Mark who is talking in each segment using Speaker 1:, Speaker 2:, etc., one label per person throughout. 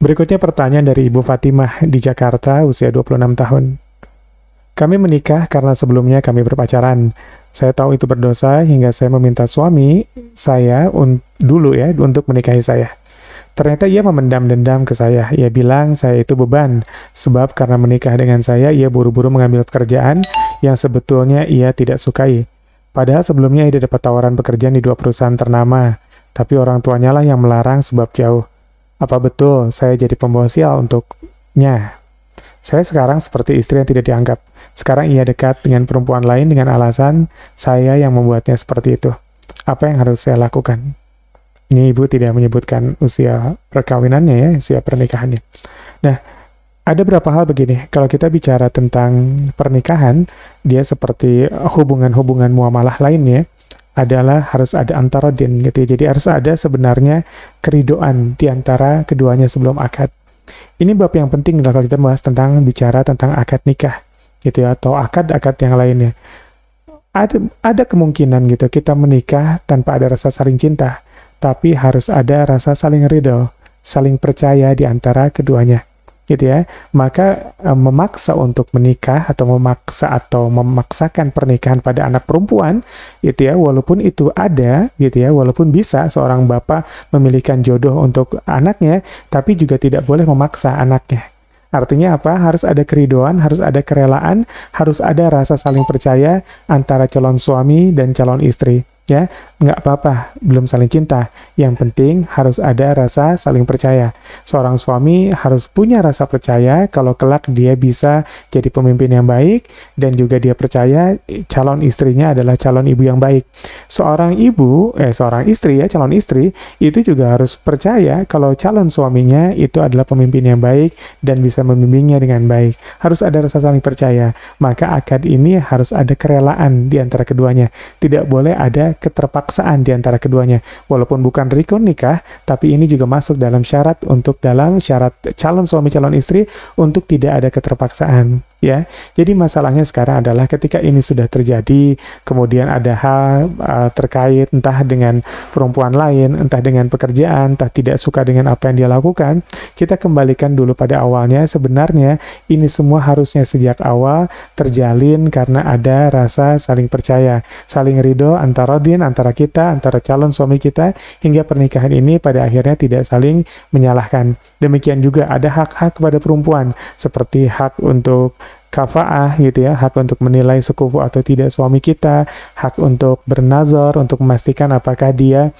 Speaker 1: Berikutnya pertanyaan dari Ibu Fatimah di Jakarta, usia 26 tahun. Kami menikah karena sebelumnya kami berpacaran. Saya tahu itu berdosa hingga saya meminta suami saya un dulu ya untuk menikahi saya. Ternyata ia memendam dendam ke saya. Ia bilang saya itu beban, sebab karena menikah dengan saya ia buru-buru mengambil pekerjaan yang sebetulnya ia tidak sukai. Padahal sebelumnya ia dapat tawaran pekerjaan di dua perusahaan ternama, tapi orang tuanya lah yang melarang sebab jauh. Apa betul saya jadi pembawa sial untuknya? Saya sekarang seperti istri yang tidak dianggap. Sekarang ia dekat dengan perempuan lain dengan alasan saya yang membuatnya seperti itu. Apa yang harus saya lakukan? Ini ibu tidak menyebutkan usia perkawinannya ya, usia pernikahannya. Nah, ada berapa hal begini. Kalau kita bicara tentang pernikahan, dia seperti hubungan-hubungan muamalah lainnya adalah harus ada antarodin gitu ya. Jadi harus ada sebenarnya keridoan di antara keduanya sebelum akad. Ini bab yang penting kalau kita bahas tentang bicara tentang akad nikah gitu ya atau akad-akad yang lainnya. Ada ada kemungkinan gitu kita menikah tanpa ada rasa saling cinta, tapi harus ada rasa saling ridho, saling percaya di antara keduanya gitu ya maka e, memaksa untuk menikah atau memaksa atau memaksakan pernikahan pada anak perempuan gitu ya walaupun itu ada gitu ya walaupun bisa seorang bapak memilihkan jodoh untuk anaknya tapi juga tidak boleh memaksa anaknya Artinya apa? Harus ada keridoan, harus ada kerelaan, harus ada rasa saling percaya antara calon suami dan calon istri. Ya, nggak apa-apa, belum saling cinta. Yang penting harus ada rasa saling percaya. Seorang suami harus punya rasa percaya kalau kelak dia bisa jadi pemimpin yang baik dan juga dia percaya calon istrinya adalah calon ibu yang baik seorang ibu, eh seorang istri ya, calon istri itu juga harus percaya kalau calon suaminya itu adalah pemimpin yang baik dan bisa membimbingnya dengan baik. Harus ada rasa saling percaya. Maka akad ini harus ada kerelaan di antara keduanya. Tidak boleh ada keterpaksaan di antara keduanya. Walaupun bukan rikun nikah, tapi ini juga masuk dalam syarat untuk dalam syarat calon suami calon istri untuk tidak ada keterpaksaan ya. Jadi masalahnya sekarang adalah ketika ini sudah terjadi, kemudian ada hal uh, terkait entah dengan perempuan lain, entah dengan pekerjaan, entah tidak suka dengan apa yang dia lakukan, kita kembalikan dulu pada awalnya. Sebenarnya ini semua harusnya sejak awal terjalin karena ada rasa saling percaya, saling ridho antara din, antara kita, antara calon suami kita hingga pernikahan ini pada akhirnya tidak saling menyalahkan. Demikian juga ada hak-hak kepada perempuan seperti hak untuk kafaah gitu ya, hak untuk menilai sekufu atau tidak suami kita, hak untuk bernazar, untuk memastikan apakah dia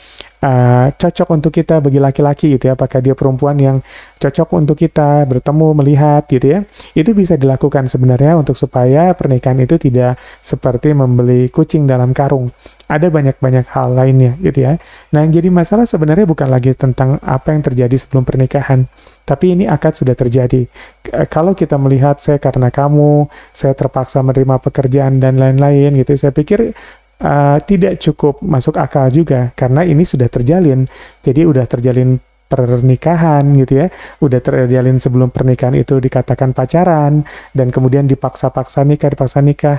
Speaker 1: uh, cocok untuk kita bagi laki-laki gitu ya, apakah dia perempuan yang cocok untuk kita bertemu, melihat gitu ya. Itu bisa dilakukan sebenarnya untuk supaya pernikahan itu tidak seperti membeli kucing dalam karung ada banyak-banyak hal lainnya gitu ya. Nah, yang jadi masalah sebenarnya bukan lagi tentang apa yang terjadi sebelum pernikahan, tapi ini akad sudah terjadi. Eh, kalau kita melihat saya karena kamu, saya terpaksa menerima pekerjaan dan lain-lain gitu, ya, saya pikir uh, tidak cukup masuk akal juga karena ini sudah terjalin. Jadi sudah terjalin pernikahan gitu ya, udah terjalin sebelum pernikahan itu dikatakan pacaran dan kemudian dipaksa-paksa nikah, dipaksa nikah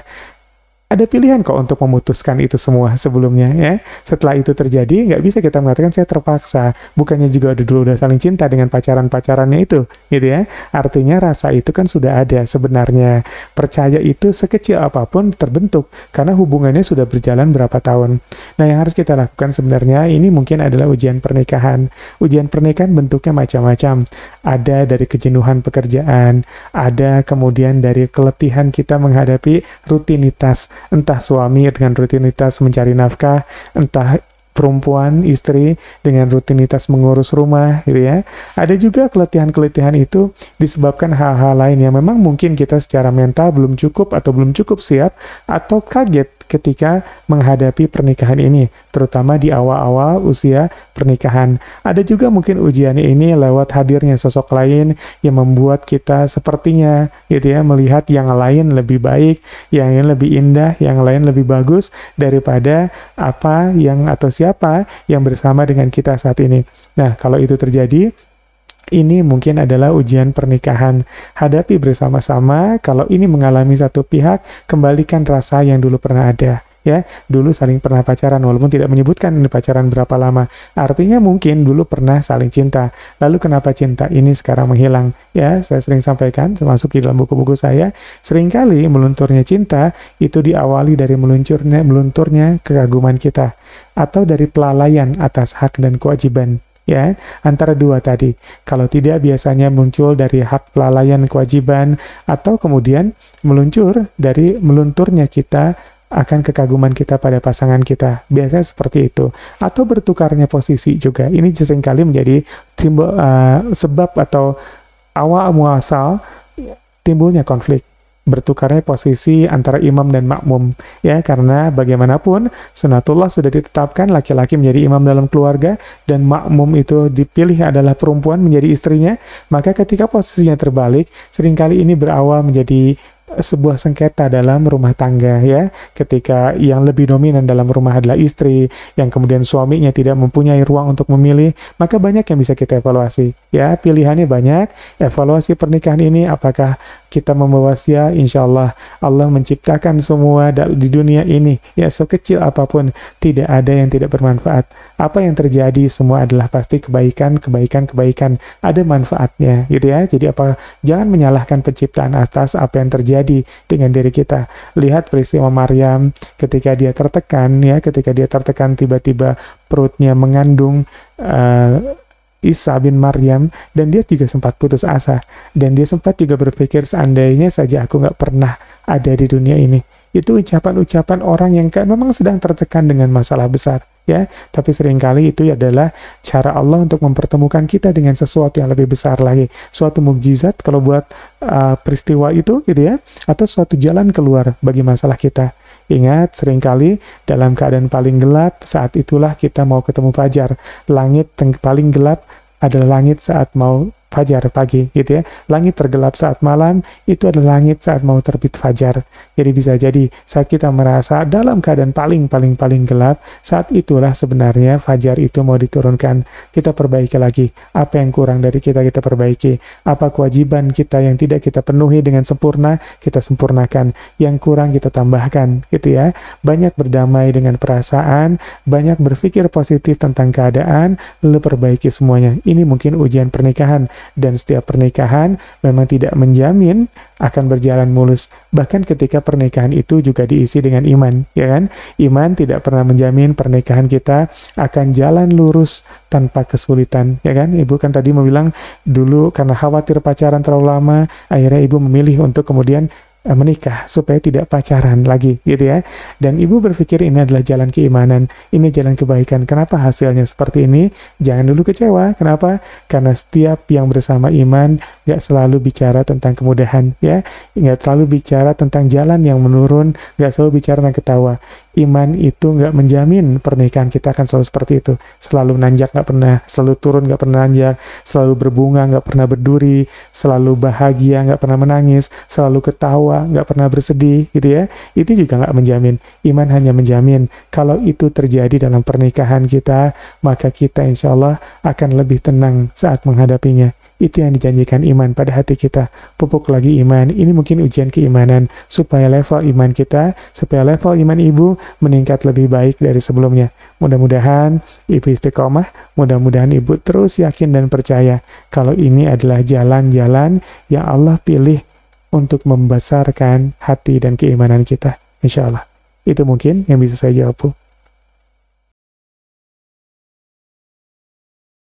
Speaker 1: ada pilihan kok untuk memutuskan itu semua sebelumnya ya. Setelah itu terjadi, nggak bisa kita mengatakan saya terpaksa. Bukannya juga ada dulu udah saling cinta dengan pacaran-pacarannya itu, gitu ya. Artinya rasa itu kan sudah ada sebenarnya. Percaya itu sekecil apapun terbentuk karena hubungannya sudah berjalan berapa tahun. Nah, yang harus kita lakukan sebenarnya ini mungkin adalah ujian pernikahan. Ujian pernikahan bentuknya macam-macam. Ada dari kejenuhan pekerjaan, ada kemudian dari keletihan kita menghadapi rutinitas entah suami dengan rutinitas mencari nafkah, entah perempuan, istri dengan rutinitas mengurus rumah gitu ya. Ada juga keletihan-keletihan itu disebabkan hal-hal lain yang memang mungkin kita secara mental belum cukup atau belum cukup siap atau kaget ketika menghadapi pernikahan ini, terutama di awal-awal usia pernikahan. Ada juga mungkin ujian ini lewat hadirnya sosok lain yang membuat kita sepertinya gitu ya melihat yang lain lebih baik, yang lain lebih indah, yang lain lebih bagus daripada apa yang atau siapa yang bersama dengan kita saat ini. Nah, kalau itu terjadi, ini mungkin adalah ujian pernikahan. Hadapi bersama-sama, kalau ini mengalami satu pihak, kembalikan rasa yang dulu pernah ada ya dulu saling pernah pacaran walaupun tidak menyebutkan pacaran berapa lama artinya mungkin dulu pernah saling cinta lalu kenapa cinta ini sekarang menghilang ya saya sering sampaikan termasuk di dalam buku-buku saya seringkali melunturnya cinta itu diawali dari meluncurnya melunturnya kekaguman kita atau dari pelalaian atas hak dan kewajiban ya antara dua tadi kalau tidak biasanya muncul dari hak pelalaian kewajiban atau kemudian meluncur dari melunturnya kita akan kekaguman kita pada pasangan kita. Biasanya seperti itu. Atau bertukarnya posisi juga. Ini seringkali menjadi simbol, uh, eh, sebab atau awal muasal timbulnya konflik bertukarnya posisi antara imam dan makmum ya karena bagaimanapun sunatullah sudah ditetapkan laki-laki menjadi imam dalam keluarga dan makmum itu dipilih adalah perempuan menjadi istrinya maka ketika posisinya terbalik seringkali ini berawal menjadi sebuah sengketa dalam rumah tangga ya ketika yang lebih dominan dalam rumah adalah istri yang kemudian suaminya tidak mempunyai ruang untuk memilih maka banyak yang bisa kita evaluasi ya pilihannya banyak evaluasi pernikahan ini apakah kita membawa sia, insya Allah Allah menciptakan semua di dunia ini, ya sekecil apapun, tidak ada yang tidak bermanfaat. Apa yang terjadi semua adalah pasti kebaikan, kebaikan, kebaikan. Ada manfaatnya, gitu ya. Jadi apa? Jangan menyalahkan penciptaan atas apa yang terjadi dengan diri kita. Lihat peristiwa Maryam ketika dia tertekan, ya, ketika dia tertekan tiba-tiba perutnya mengandung. Uh, Isa bin Maryam dan dia juga sempat putus asa dan dia sempat juga berpikir seandainya saja aku nggak pernah ada di dunia ini itu ucapan-ucapan orang yang kan memang sedang tertekan dengan masalah besar ya tapi seringkali itu adalah cara Allah untuk mempertemukan kita dengan sesuatu yang lebih besar lagi suatu mukjizat kalau buat uh, peristiwa itu gitu ya atau suatu jalan keluar bagi masalah kita Ingat, seringkali dalam keadaan paling gelap, saat itulah kita mau ketemu fajar. Langit paling gelap adalah langit saat mau fajar pagi gitu ya. Langit tergelap saat malam itu adalah langit saat mau terbit fajar. Jadi bisa jadi saat kita merasa dalam keadaan paling paling paling gelap, saat itulah sebenarnya fajar itu mau diturunkan. Kita perbaiki lagi apa yang kurang dari kita kita perbaiki, apa kewajiban kita yang tidak kita penuhi dengan sempurna kita sempurnakan, yang kurang kita tambahkan gitu ya. Banyak berdamai dengan perasaan, banyak berpikir positif tentang keadaan, lalu perbaiki semuanya. Ini mungkin ujian pernikahan dan setiap pernikahan memang tidak menjamin akan berjalan mulus. Bahkan ketika pernikahan itu juga diisi dengan iman, ya kan? Iman tidak pernah menjamin pernikahan kita akan jalan lurus tanpa kesulitan, ya kan? Ibu kan tadi mau bilang dulu karena khawatir pacaran terlalu lama, akhirnya ibu memilih untuk kemudian Eh, menikah supaya tidak pacaran lagi gitu ya dan ibu berpikir ini adalah jalan keimanan ini jalan kebaikan kenapa hasilnya seperti ini jangan dulu kecewa kenapa karena setiap yang bersama iman nggak selalu bicara tentang kemudahan ya nggak selalu bicara tentang jalan yang menurun nggak selalu bicara tentang ketawa iman itu nggak menjamin pernikahan kita akan selalu seperti itu. Selalu nanjak nggak pernah, selalu turun nggak pernah nanjak, selalu berbunga nggak pernah berduri, selalu bahagia nggak pernah menangis, selalu ketawa nggak pernah bersedih gitu ya. Itu juga nggak menjamin. Iman hanya menjamin kalau itu terjadi dalam pernikahan kita, maka kita insya Allah akan lebih tenang saat menghadapinya. Itu yang dijanjikan iman pada hati kita. Pupuk lagi iman. Ini mungkin ujian keimanan supaya level iman kita, supaya level iman ibu meningkat lebih baik dari sebelumnya. Mudah-mudahan ibu istiqomah, mudah-mudahan ibu terus yakin dan percaya kalau ini adalah jalan-jalan yang Allah pilih untuk membesarkan hati dan keimanan kita. Insya Allah. Itu mungkin yang bisa saya jawab,